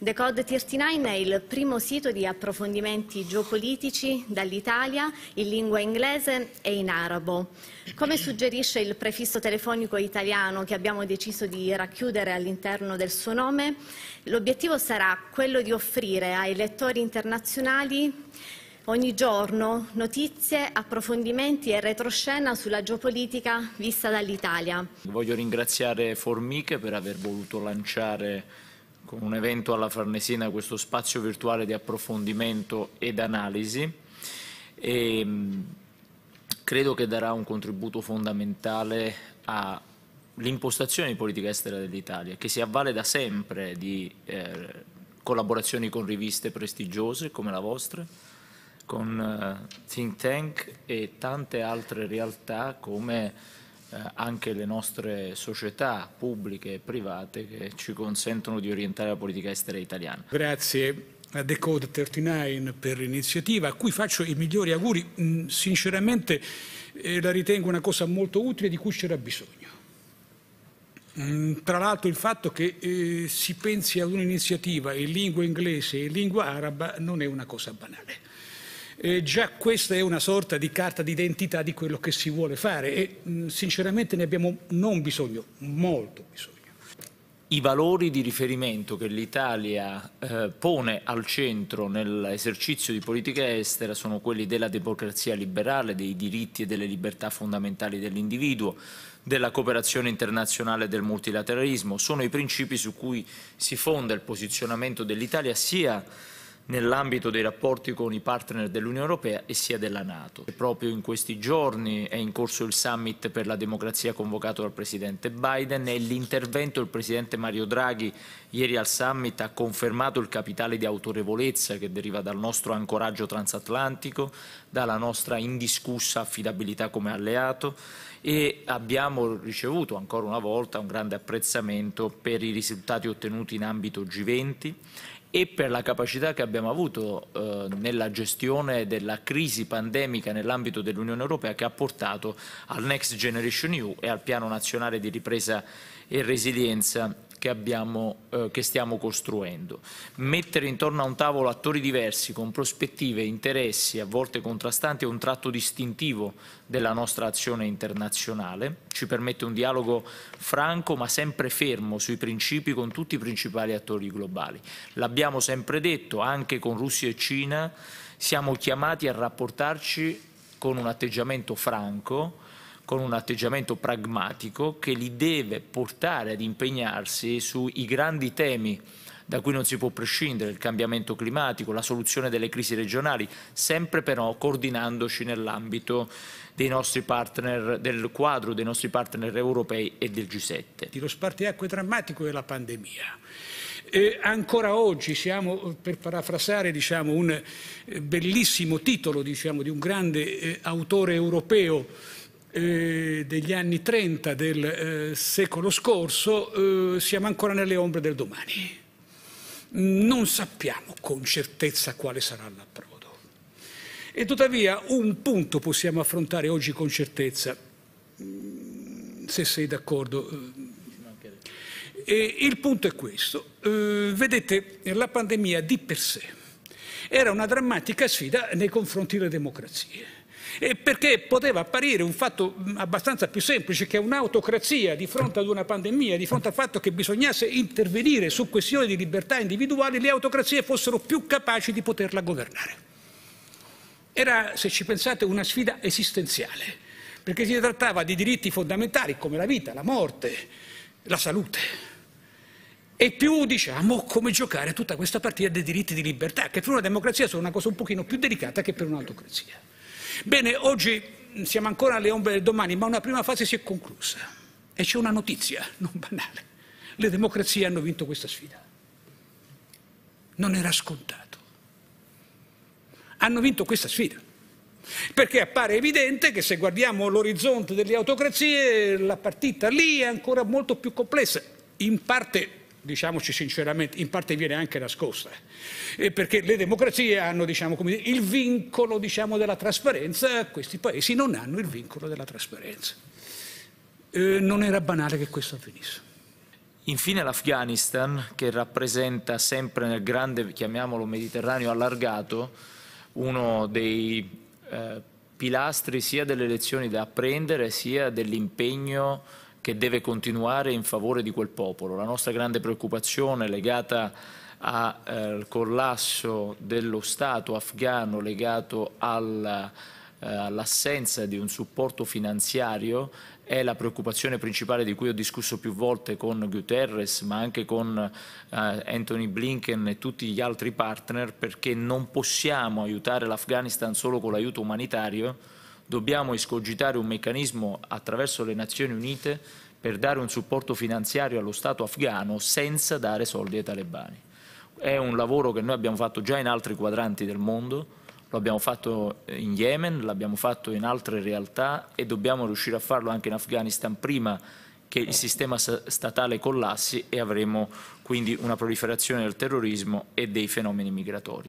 The Code 39 è il primo sito di approfondimenti geopolitici dall'Italia in lingua inglese e in arabo. Come suggerisce il prefisso telefonico italiano che abbiamo deciso di racchiudere all'interno del suo nome, l'obiettivo sarà quello di offrire ai lettori internazionali ogni giorno notizie, approfondimenti e retroscena sulla geopolitica vista dall'Italia. Voglio ringraziare Formiche per aver voluto lanciare con un evento alla Farnesina, questo spazio virtuale di approfondimento ed analisi. E, ehm, credo che darà un contributo fondamentale all'impostazione di politica estera dell'Italia, che si avvale da sempre di eh, collaborazioni con riviste prestigiose come la vostra, con eh, think tank e tante altre realtà come eh, anche le nostre società pubbliche e private che ci consentono di orientare la politica estera italiana. Grazie a Decode 39 per l'iniziativa, a cui faccio i migliori auguri. Mm, sinceramente eh, la ritengo una cosa molto utile di cui c'era bisogno. Mm, tra l'altro il fatto che eh, si pensi ad un'iniziativa in lingua inglese e in lingua araba non è una cosa banale eh, già questa è una sorta di carta d'identità di quello che si vuole fare e mh, mm, sinceramente ne abbiamo non bisogno, molto bisogno. I valori di riferimento che l'Italia eh, pone al centro nell'esercizio di politica estera sono quelli della democrazia liberale, dei diritti e delle libertà fondamentali dell'individuo, della cooperazione internazionale e del multilateralismo. Sono i principi su cui si fonda il posizionamento dell'Italia sia nell'ambito dei rapporti con i partner dell'Unione Europea e sia della Nato. Proprio in questi giorni è in corso il summit per la democrazia convocato dal Presidente Biden e l'intervento del Presidente Mario Draghi ieri al summit ha confermato il capitale di autorevolezza che deriva dal nostro ancoraggio transatlantico, dalla nostra indiscussa affidabilità come alleato e abbiamo ricevuto ancora una volta un grande apprezzamento per i risultati ottenuti in ambito G20 e per la capacità che abbiamo avuto eh, nella gestione della crisi pandemica nell'ambito dell'Unione Europea che ha portato al Next Generation EU e al Piano Nazionale di Ripresa e Resilienza che, abbiamo, eh, che stiamo costruendo. Mettere intorno a un tavolo attori diversi con prospettive, interessi a volte contrastanti è un tratto distintivo della nostra azione internazionale, ci permette un dialogo franco ma sempre fermo sui principi con tutti i principali attori globali. L'abbiamo sempre detto, anche con Russia e Cina siamo chiamati a rapportarci con un atteggiamento franco, con un atteggiamento pragmatico che li deve portare ad impegnarsi sui grandi temi da cui non si può prescindere, il cambiamento climatico, la soluzione delle crisi regionali, sempre però coordinandoci nell'ambito dei nostri partner, del quadro dei nostri partner europei e del G7. Lo spartiacque drammatico è la pandemia. E ancora oggi siamo, per parafrasare diciamo, un eh, bellissimo titolo diciamo, di un grande eh, autore europeo, eh, degli anni 30 del eh, secolo scorso, eh, siamo ancora nelle ombre del domani. Non sappiamo con certezza quale sarà l'approdo. E tuttavia un punto possiamo affrontare oggi con certezza, mm, se sei d'accordo. E il punto è questo. Eh, vedete, la pandemia di per sé era una drammatica sfida nei confronti delle democrazie e perché poteva apparire un fatto mm, abbastanza più semplice che un'autocrazia di fronte ad una pandemia, di fronte al fatto che bisognasse intervenire su questioni di libertà individuali, le autocrazie fossero più capaci di poterla governare. Era, se ci pensate, una sfida esistenziale, perché si trattava di diritti fondamentali come la vita, la morte, la salute e più diciamo come giocare tutta questa partita dei diritti di libertà, che per una democrazia sono una cosa un pochino più delicata che per un'autocrazia. Bene, oggi siamo ancora alle ombre del domani, ma una prima fase si è conclusa e c'è una notizia non banale. Le democrazie hanno vinto questa sfida. Non era scontato. Hanno vinto questa sfida. Perché appare evidente che se guardiamo l'orizzonte delle autocrazie, la partita lì è ancora molto più complessa, in parte diciamoci sinceramente, in parte viene anche nascosta, e eh, perché le democrazie hanno diciamo, dire, il vincolo diciamo, della trasparenza, questi paesi non hanno il vincolo della trasparenza. Eh, non era banale che questo avvenisse. Infine l'Afghanistan, che rappresenta sempre nel grande, chiamiamolo Mediterraneo allargato, uno dei eh, pilastri sia delle lezioni da apprendere sia dell'impegno che deve continuare in favore di quel popolo. La nostra grande preoccupazione legata eh, al eh, collasso dello Stato afghano, legato eh, all'assenza l'assenza di un supporto finanziario è la preoccupazione principale di cui ho discusso più volte con Guterres ma anche con eh, Anthony Blinken e tutti gli altri partner perché non possiamo aiutare l'Afghanistan solo con l'aiuto umanitario dobbiamo escogitare un meccanismo attraverso le Nazioni Unite per dare un supporto finanziario allo Stato afghano senza dare soldi ai talebani. È un lavoro che noi abbiamo fatto già in altri quadranti del mondo, lo abbiamo fatto in Yemen, l'abbiamo fatto in altre realtà e dobbiamo riuscire a farlo anche in Afghanistan prima che il sistema statale collassi e avremo quindi una proliferazione del terrorismo e dei fenomeni migratori.